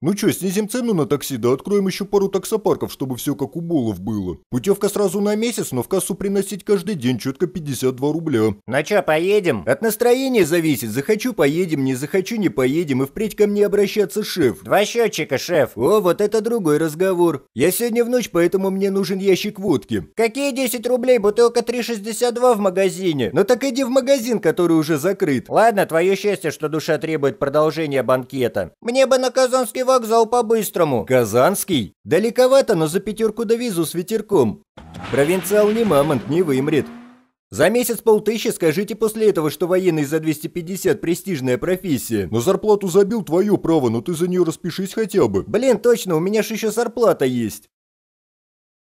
«Ну чё, снизим цену на такси, да откроем ещё пару таксопарков, чтобы всё как у Болов было. Путевка сразу на месяц, но в кассу приносить каждый день чётко 52 рубля». На «Ну чё, поедем?» «От настроения зависит. Захочу – поедем, не захочу – не поедем. И впредь ко мне обращаться шеф». «Два счетчика, шеф». «О, вот это другой разговор. Я сегодня в ночь, поэтому мне нужен ящик водки». «Какие 10 рублей? Бутылка 3,62 в магазине». «Ну так иди в магазин, который уже закрыт». «Ладно, твое счастье, что душа требует продолжения банкета». «Мне бы на Казанский вокзал по-быстрому. Казанский? Далековато, но за пятерку до визу с ветерком. Провинциал не мамонт, не вымрет. За месяц полтыщи скажите после этого, что военный за 250 престижная профессия. На зарплату забил твое право, но ты за нее распишись хотя бы. Блин, точно, у меня же еще зарплата есть.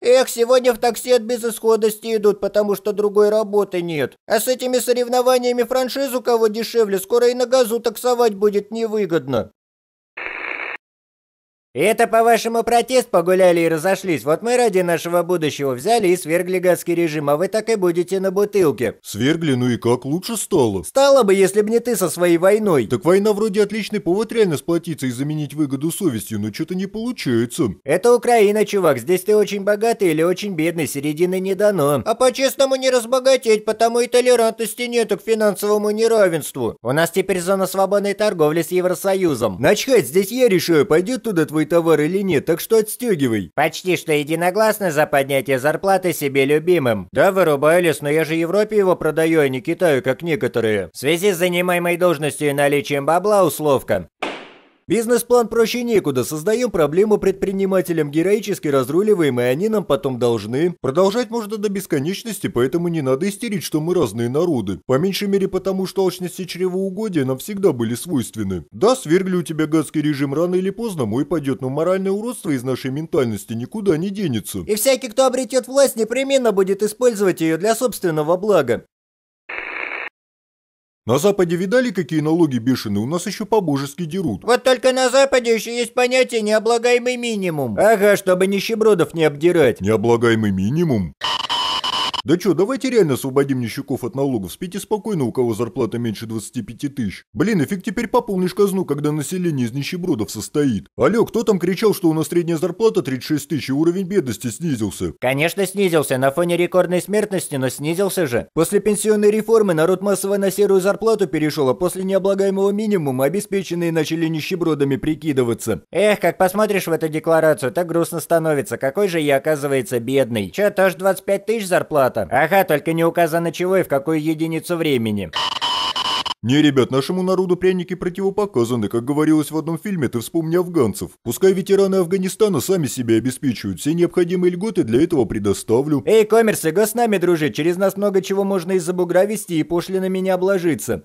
Эх, сегодня в такси от безысходности идут, потому что другой работы нет. А с этими соревнованиями франшизу кого дешевле, скоро и на газу таксовать будет невыгодно. Это, по-вашему, протест погуляли и разошлись. Вот мы ради нашего будущего взяли и свергли гадский режим, а вы так и будете на бутылке. Свергли, ну и как лучше стало? Стало бы, если бы не ты со своей войной. Так война вроде отличный повод реально сплотиться и заменить выгоду совестью, но что-то не получается. Это Украина, чувак. Здесь ты очень богатый или очень бедный, середины не дано. А по-честному не разбогатеть, потому и толерантности нету к финансовому неравенству. У нас теперь зона свободной торговли с Евросоюзом. Начхать, здесь я решаю, пойдет туда твой твой товар или нет, так что отстегивай. Почти что единогласно за поднятие зарплаты себе любимым. Да, вырубаю лес, но я же Европе его продаю, а не Китаю, как некоторые. В связи с занимаемой должностью и наличием бабла условка. Бизнес-план проще некуда, создаем проблему предпринимателям героически разруливаем, и они нам потом должны. Продолжать можно до бесконечности, поэтому не надо истерить, что мы разные народы. По меньшей мере потому, что алчность и чревоугодие нам всегда были свойственны. Да, свергли у тебя гадский режим рано или поздно, мой пойдет, но моральное уродство из нашей ментальности никуда не денется. И всякий, кто обретет власть, непременно будет использовать ее для собственного блага. На Западе видали, какие налоги бешеные? У нас еще по-божески дерут. Вот только на Западе еще есть понятие «необлагаемый минимум». Ага, чтобы нищебродов не обдирать. Необлагаемый минимум? Да чё, давайте реально освободим нищуков от налогов, спите спокойно, у кого зарплата меньше 25 тысяч. Блин, и фиг теперь пополнишь казну, когда население из нищебродов состоит. Алло, кто там кричал, что у нас средняя зарплата 36 тысяч и уровень бедности снизился? Конечно снизился, на фоне рекордной смертности, но снизился же. После пенсионной реформы народ массово на серую зарплату перешел, а после необлагаемого минимума обеспеченные начали нищебродами прикидываться. Эх, как посмотришь в эту декларацию, так грустно становится, какой же я оказывается бедный. Чё, тоже 25 тысяч зарплат? автомата. Ага, только не указано чего и в какую единицу времени. Не, ребят, нашему народу пряники противопоказаны, как говорилось в одном фильме, ты вспомни афганцев. Пускай ветераны Афганистана сами себе обеспечивают, все необходимые льготы для этого предоставлю. Эй, коммерсы, го с нами дружи, через нас много чего можно из-за бугра вести и пошлинами не обложиться.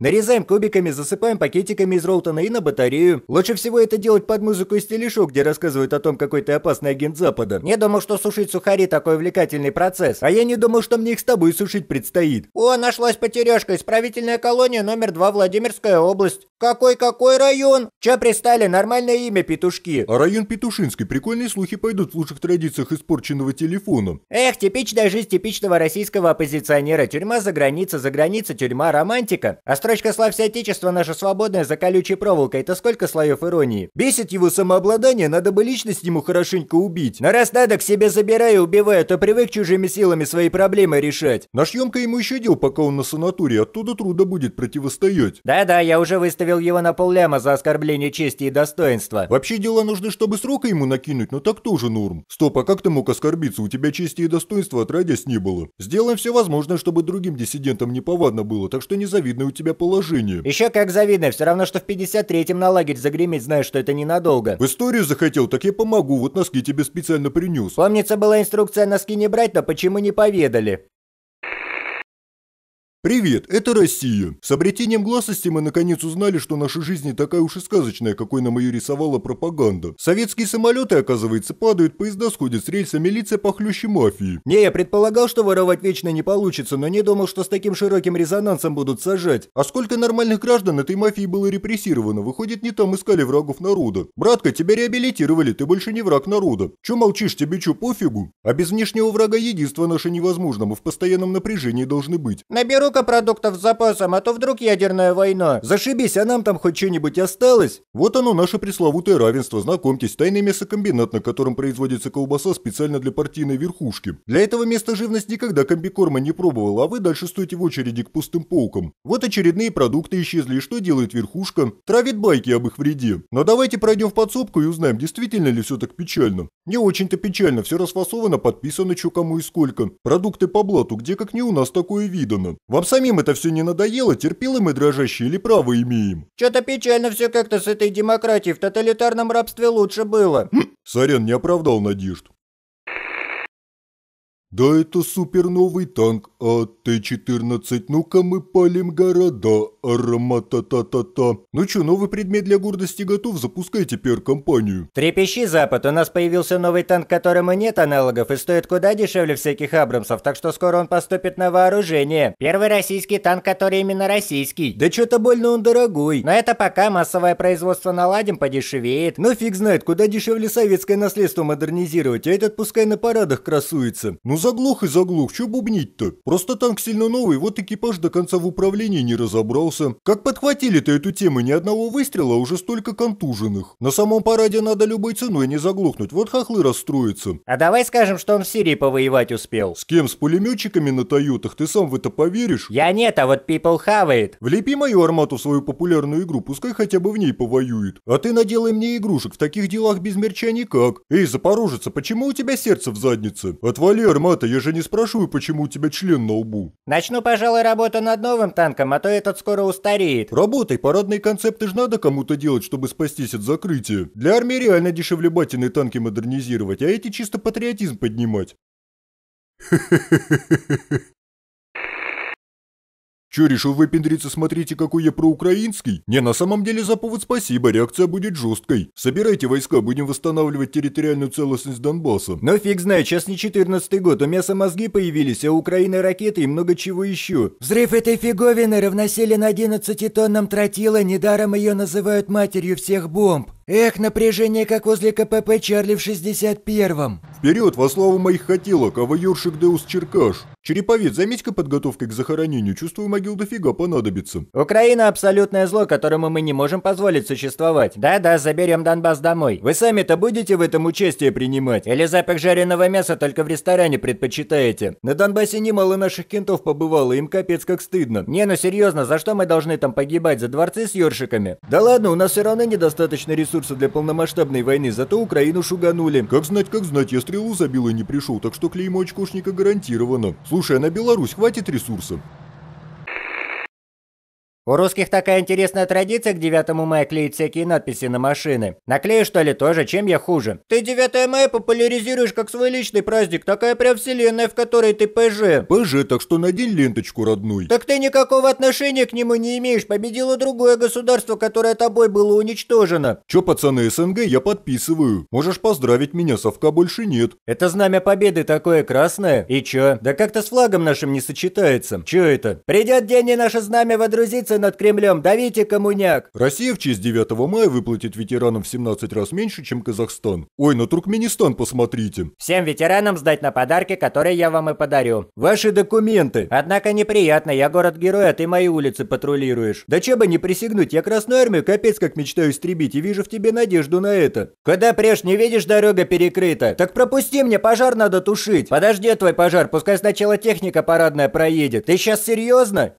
Нарезаем кубиками, засыпаем пакетиками из Роутона и на батарею. Лучше всего это делать под музыку из телешоу, где рассказывают о том, какой ты опасный агент Запада. Не думал, что сушить сухари такой увлекательный процесс. А я не думал, что мне их с тобой сушить предстоит. О, нашлась потеряшка. Исправительная колония номер 2, Владимирская область. Какой-какой район? Че пристали? Нормальное имя, петушки. А район Петушинский. Прикольные слухи пойдут в лучших традициях испорченного телефона. Эх, типичная жизнь типичного российского оппозиционера. Тюрьма за граница, за граница тюрьма, романтика. Острой а Парочка славься Отечества наше свободное за колючей проволокой. Это сколько слоев иронии? Бесит его самообладание, надо бы личность ему хорошенько убить. Но раз надо, к себе забирай и а то привык чужими силами свои проблемы решать. Наш Емка ему еще дел, пока он на санатории, оттуда трудно будет противостоять. Да-да, я уже выставил его на полляма за оскорбление чести и достоинства. Вообще дело нужно, чтобы срока ему накинуть, но так тоже норм. Стоп, а как ты мог оскорбиться? У тебя чести и достоинства отродясь не было. Сделаем все возможное, чтобы другим диссидентам неповадно было, так что незавидно у тебя нелегкое положение. Еще как завидно, все равно, что в 53-м на лагерь загреметь, знаешь, что это ненадолго. В историю захотел, так я помогу, вот носки тебе специально принес. Помнится, была инструкция носки не брать, но почему не поведали? «Привет, это Россия!» С обретением гласности мы наконец узнали, что наша жизнь не такая уж и сказочная, какой нам ее рисовала пропаганда. Советские самолеты, оказывается, падают, поезда сходят с рельса, милиция похлюще мафии. Не, я предполагал, что воровать вечно не получится, но не думал, что с таким широким резонансом будут сажать. А сколько нормальных граждан этой мафии было репрессировано? Выходит, не там искали врагов народа. Братка, тебя реабилитировали, ты больше не враг народа. Че молчишь, тебе че, пофигу? А без внешнего врага единство наше невозможно, мы в постоянном напряжении должны быть. Наберу столько продуктов с запасом, а то вдруг ядерная война. Зашибись, а нам там хоть что-нибудь осталось? Вот оно, наше пресловутое равенство. Знакомьтесь, тайный мясокомбинат, на котором производится колбаса специально для партийной верхушки. Для этого места живность никогда комбикорма не пробовала, а вы дальше стоите в очереди к пустым полкам. Вот очередные продукты исчезли, и что делает верхушка? Травит байки об их вреде. Но давайте пройдем в подсобку и узнаем, действительно ли все так печально. Не очень-то печально, все расфасовано, подписано что кому и сколько. Продукты по блату, где как не у нас такое видано. Вам нам самим это все не надоело, терпилы мы дрожащие или право имеем? Че-то печально все как-то с этой демократией, в тоталитарном рабстве лучше было. Сорян не оправдал надежд. Да это суперновый танк а АТ-14. Ну-ка мы палим города. Аромата-та-та-та. та Ну чё, новый предмет для гордости готов? запускайте теперь компанию. Трепещи, Запад. У нас появился новый танк, которому нет аналогов и стоит куда дешевле всяких Абрамсов, так что скоро он поступит на вооружение. Первый российский танк, который именно российский. Да чё-то больно он дорогой. Но это пока массовое производство наладим, подешевеет. Но ну фиг знает, куда дешевле советское наследство модернизировать, а этот пускай на парадах красуется. Ну заглох и заглох, что бубнить-то? Просто танк сильно новый, вот экипаж до конца в управлении не разобрался. Как подхватили-то эту тему, ни одного выстрела, а уже столько контуженных. На самом параде надо любой ценой не заглохнуть, вот хохлы расстроятся. А давай скажем, что он в Сирии повоевать успел. С кем? С пулеметчиками на Тойотах? Ты сам в это поверишь? Я нет, а вот People have it. Влепи мою армату в свою популярную игру, пускай хотя бы в ней повоюет. А ты наделай мне игрушек, в таких делах без мерча никак. Эй, запорожец, почему у тебя сердце в заднице? Отвали, армат Ребята, я же не спрашиваю, почему у тебя член на лбу. Начну, пожалуй, работу над новым танком, а то этот скоро устареет. Работай, парадные концепты же надо кому-то делать, чтобы спастись от закрытия. Для армии реально дешевле дешевлебательные танки модернизировать, а эти чисто патриотизм поднимать. Че, решил выпендриться, смотрите, какой я проукраинский? Не, на самом деле за повод спасибо, реакция будет жесткой. Собирайте войска, будем восстанавливать территориальную целостность Донбасса. Но фиг знает, сейчас не 14 год, у мяса мозги появились, а у Украины ракеты и много чего еще. Взрыв этой фиговины равносилен 11 тоннам тротила, недаром ее называют матерью всех бомб. Эх, напряжение, как возле КПП Чарли в 61-м. Вперед, во славу моих хотелок, а вы Юршик Деус Черкаш. Череповец, заметь-ка подготовкой к захоронению, чувствую, могил дофига понадобится. Украина абсолютное зло, которому мы не можем позволить существовать. Да-да, заберем Донбасс домой. Вы сами-то будете в этом участие принимать? Или запах жареного мяса только в ресторане предпочитаете? На Донбассе немало наших кентов побывало, им капец как стыдно. Не, ну серьезно, за что мы должны там погибать? За дворцы с ёршиками? Да ладно, у нас все равно недостаточно ресурсов для полномасштабной войны, зато Украину шуганули. Как знать, как знать, я стрелу забил и не пришел, так что клеймо очкошника гарантировано. Слушай, а на Беларусь хватит ресурсов? У русских такая интересная традиция к 9 мая клеить всякие надписи на машины. Наклею что ли тоже, чем я хуже? Ты 9 мая популяризируешь как свой личный праздник, такая прям вселенная, в которой ты ПЖ. ПЖ, так что надень ленточку, родной. Так ты никакого отношения к нему не имеешь, победило другое государство, которое тобой было уничтожено. Чё, пацаны СНГ, я подписываю. Можешь поздравить меня, совка больше нет. Это знамя победы такое красное? И чё? Да как-то с флагом нашим не сочетается. Чё это? Придет день и наше знамя водрузится надругался над Кремлем, давите, коммуняк!» Россия в честь 9 мая выплатит ветеранам в 17 раз меньше, чем Казахстан. Ой, на Туркменистан посмотрите. Всем ветеранам сдать на подарки, которые я вам и подарю. Ваши документы. Однако неприятно, я город-герой, а ты мои улицы патрулируешь. Да че бы не присягнуть, я Красную Армию капец как мечтаю истребить и вижу в тебе надежду на это. Когда прешь, не видишь, дорога перекрыта. Так пропусти мне, пожар надо тушить. Подожди твой пожар, пускай сначала техника парадная проедет. Ты сейчас серьезно?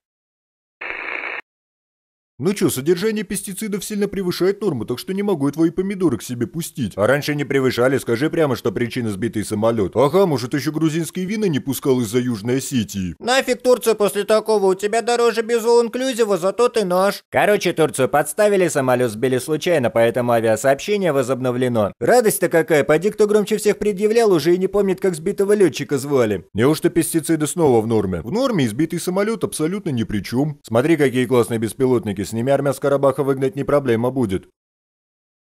«Ну чё, содержание пестицидов сильно превышает норму, так что не могу твои помидоры к себе пустить». «А раньше не превышали, скажи прямо, что причина сбитый самолет. Ага, может, еще грузинские вина не пускал из-за Южной Осетии». «Нафиг Турция после такого, у тебя дороже без инклюзива, зато ты наш». Короче, Турцию подставили, самолет сбили случайно, поэтому авиасообщение возобновлено. Радость-то какая, поди кто громче всех предъявлял, уже и не помнит, как сбитого летчика звали. Неужто пестициды снова в норме? В норме избитый самолет абсолютно ни при чем. Смотри, какие классные беспилотники с ними армян с Карабаха выгнать не проблема будет.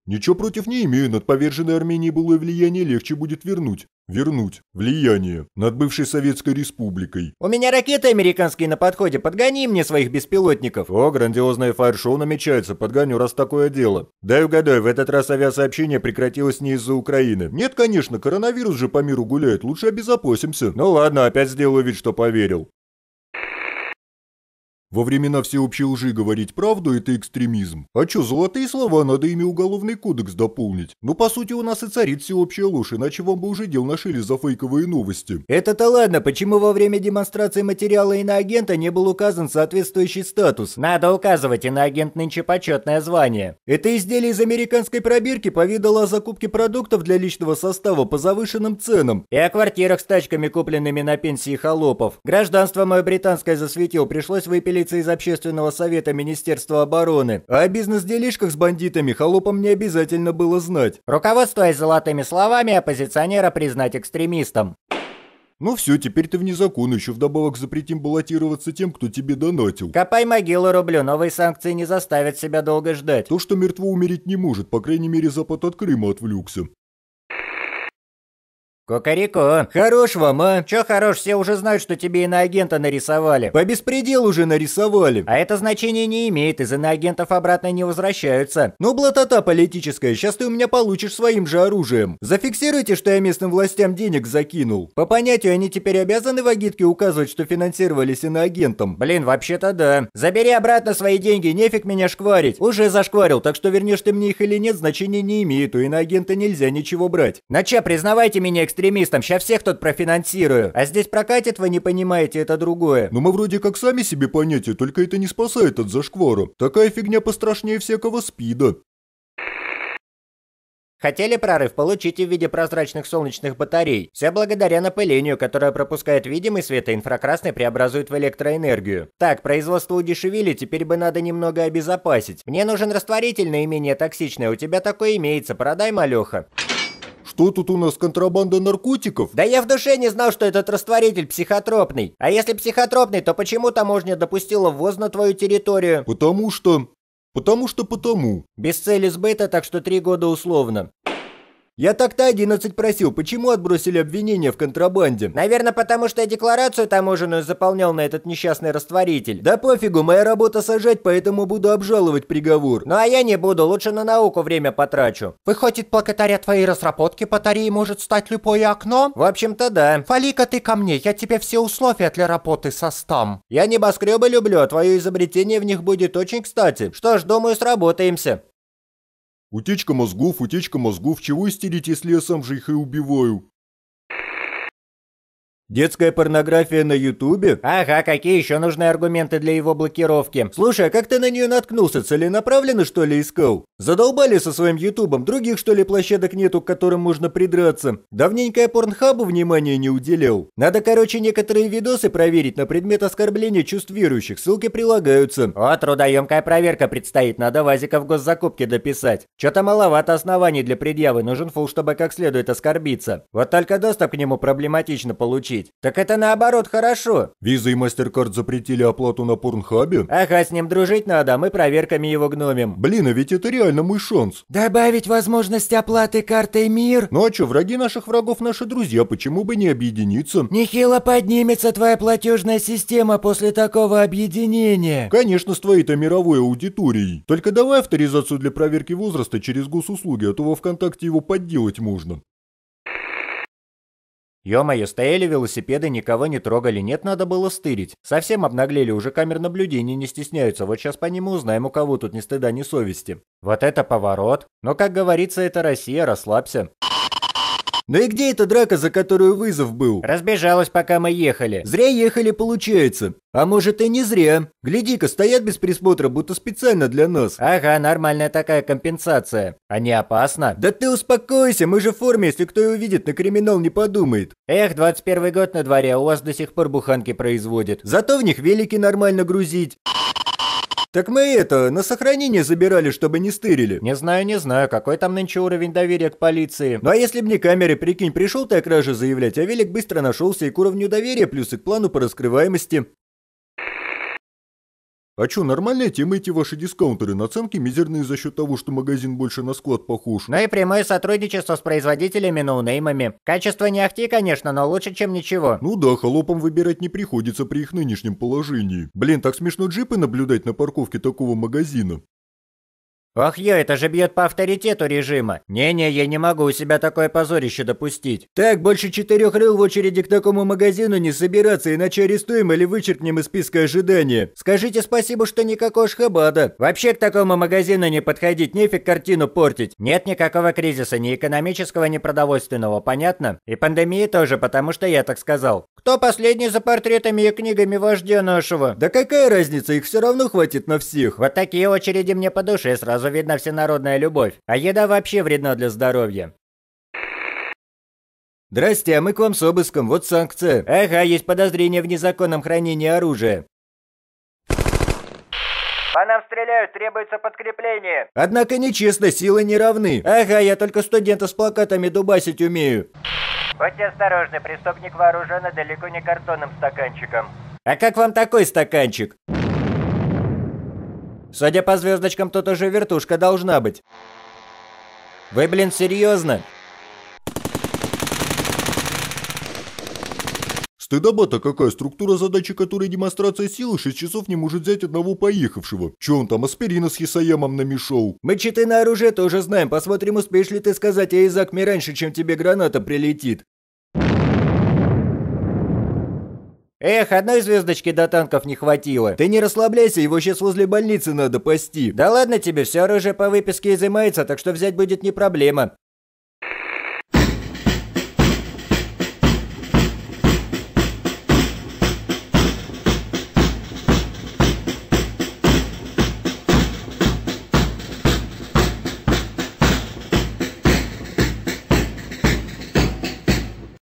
Ничего против не имею, над поверженной Арменией было влияние легче будет вернуть. Вернуть. Влияние. Над бывшей Советской Республикой. У меня ракеты американские на подходе, подгони мне своих беспилотников. О, грандиозное фаер-шоу намечается, подгоню, раз такое дело. Дай угадаю, в этот раз авиасообщение прекратилось не из-за Украины. Нет, конечно, коронавирус же по миру гуляет, лучше обезопасимся. Ну ладно, опять сделаю вид, что поверил. Во времена всеобщей лжи говорить правду – это экстремизм. А чё, золотые слова, надо ими уголовный кодекс дополнить. Ну по сути у нас и царит всеобщая ложь, иначе вам бы уже дел нашили за фейковые новости. Это-то ладно, почему во время демонстрации материала иноагента не был указан соответствующий статус? Надо указывать, иноагент нынче почетное звание. Это изделие из американской пробирки поведало о закупке продуктов для личного состава по завышенным ценам. И о квартирах с тачками, купленными на пенсии холопов. Гражданство мое британское засветил, пришлось выпилить владелица из общественного совета Министерства обороны, а о бизнес-делишках с бандитами холопам не обязательно было знать. Руководствуясь золотыми словами, оппозиционера признать экстремистом. Ну все, теперь ты вне закона, еще вдобавок запретим баллотироваться тем, кто тебе донатил. Копай могилу рублю, новые санкции не заставят себя долго ждать. То, что мертво умереть не может, по крайней мере Запад от Крыма отвлекся. «Кукареку! Хорош вам, а! Чё хорош, все уже знают, что тебе иноагента нарисовали!» «По беспредел уже нарисовали!» «А это значение не имеет, из иноагентов обратно не возвращаются!» «Ну, блатота политическая, сейчас ты у меня получишь своим же оружием!» «Зафиксируйте, что я местным властям денег закинул!» «По понятию, они теперь обязаны в агитке указывать, что финансировались иноагентом!» «Блин, вообще-то да!» «Забери обратно свои деньги, нефиг меня шкварить!» «Уже зашкварил, так что вернешь ты мне их или нет, значения не имеет, у иноагента нельзя ничего брать!» Нача че, признавайте меня экстремистом!» экстремистам, ща всех тут профинансирую. А здесь прокатит, вы не понимаете, это другое. Но мы вроде как сами себе понятие, только это не спасает от зашквара. Такая фигня пострашнее всякого спида. Хотели прорыв получить и в виде прозрачных солнечных батарей. Все благодаря напылению, которое пропускает видимый свет, и инфракрасный преобразует в электроэнергию. Так, производство удешевили, теперь бы надо немного обезопасить. Мне нужен растворитель наименее токсичный, а у тебя такое имеется, продай, малеха что тут у нас контрабанда наркотиков? Да я в душе не знал, что этот растворитель психотропный. А если психотропный, то почему таможня допустила ввоз на твою территорию? Потому что... Потому что потому. Без цели сбыта, так что три года условно. Я так-то 11 просил, почему отбросили обвинение в контрабанде? Наверное, потому что я декларацию таможенную заполнял на этот несчастный растворитель. Да пофигу, моя работа сажать, поэтому буду обжаловать приговор. Ну а я не буду, лучше на науку время потрачу. Выходит, благодаря твоей разработке батареи может стать любое окно? В общем-то, да. Фалика ты ко мне, я тебе все условия для работы состам. Я небоскребы люблю, а твое изобретение в них будет очень кстати. Что ж, думаю, сработаемся. Утечка мозгов, утечка мозгов, чего истерить, если я сам же их и убиваю? Детская порнография на Ютубе? Ага, какие еще нужны аргументы для его блокировки? Слушай, а как ты на нее наткнулся? Целенаправленно, что ли, искал? Задолбали со своим Ютубом? Других, что ли, площадок нету, к которым можно придраться? Давненько я порнхабу внимания не уделил. Надо, короче, некоторые видосы проверить на предмет оскорбления чувств верующих. Ссылки прилагаются. О, трудоемкая проверка предстоит. Надо Вазика в госзакупке дописать. Че-то маловато оснований для предъявы. Нужен фул, чтобы как следует оскорбиться. Вот только доступ к нему проблематично получить платить. Так это наоборот хорошо. Виза и Мастеркард запретили оплату на Порнхабе? Ага, с ним дружить надо, а мы проверками его гномим. Блин, а ведь это реально мой шанс. Добавить возможность оплаты картой МИР? Ну а чё, враги наших врагов наши друзья, почему бы не объединиться? Нехило поднимется твоя платежная система после такого объединения. Конечно, с твоей-то мировой аудиторией. Только давай авторизацию для проверки возраста через госуслуги, а то во ВКонтакте его подделать можно. Ё-моё, стояли велосипеды, никого не трогали, нет, надо было стырить. Совсем обнаглели, уже камер наблюдения не стесняются, вот сейчас по нему узнаем, у кого тут ни стыда, ни совести. Вот это поворот. Но, как говорится, это Россия, расслабься. Да ну и где эта драка, за которую вызов был? Разбежалась, пока мы ехали. Зря ехали, получается. А может и не зря. Гляди-ка, стоят без присмотра, будто специально для нас. Ага, нормальная такая компенсация. А не опасно? Да ты успокойся, мы же в форме, если кто ее увидит, на криминал не подумает. Эх, 21 год на дворе, у вас до сих пор буханки производят. Зато в них велики нормально грузить. «Так мы это, на сохранение забирали, чтобы не стырили». «Не знаю, не знаю, какой там нынче уровень доверия к полиции». «Ну а если б не камеры, прикинь, пришел ты о краже заявлять, а велик быстро нашелся и к уровню доверия плюс и к плану по раскрываемости». А чё, нормально тема эти ваши дискаунтеры, наценки мизерные за счет того, что магазин больше на склад похож. Ну и прямое сотрудничество с производителями ноунеймами. Качество не ахти, конечно, но лучше, чем ничего. Ну да, холопам выбирать не приходится при их нынешнем положении. Блин, так смешно джипы наблюдать на парковке такого магазина. Ох, ё, это же бьет по авторитету режима. Не-не, я не могу у себя такое позорище допустить. Так, больше четырех рыл в очереди к такому магазину не собираться, иначе арестуем или вычеркнем из списка ожидания. Скажите спасибо, что никакой шхабада. Вообще к такому магазину не подходить, нефиг картину портить. Нет никакого кризиса, ни экономического, ни продовольственного, понятно? И пандемии тоже, потому что я так сказал. Кто последний за портретами и книгами вождя нашего? Да какая разница, их все равно хватит на всех. Вот такие очереди мне по душе сразу сразу видна всенародная любовь, а еда вообще вредна для здоровья. «Здрасте, а мы к вам с обыском, вот санкция». «Ага, есть подозрение в незаконном хранении оружия». «По нам стреляют, требуется подкрепление». «Однако нечестно, силы не равны». «Ага, я только студента с плакатами дубасить умею». «Будьте осторожны, преступник вооружен и далеко не картонным стаканчиком». «А как вам такой стаканчик?» Судя по звездочкам, тут уже вертушка должна быть. Вы, блин, серьезно? Стыдоба-то какая структура задачи, которой демонстрация силы 6 часов не может взять одного поехавшего. Че он там, аспирина с Хисаямом намешал? Мы читы на оружие тоже знаем, посмотрим, успеешь ли ты сказать Айзак мне раньше, чем тебе граната прилетит. Эх, одной звездочки до танков не хватило. Ты не расслабляйся, его сейчас возле больницы надо пасти. Да ладно тебе, все оружие по выписке изымается, так что взять будет не проблема.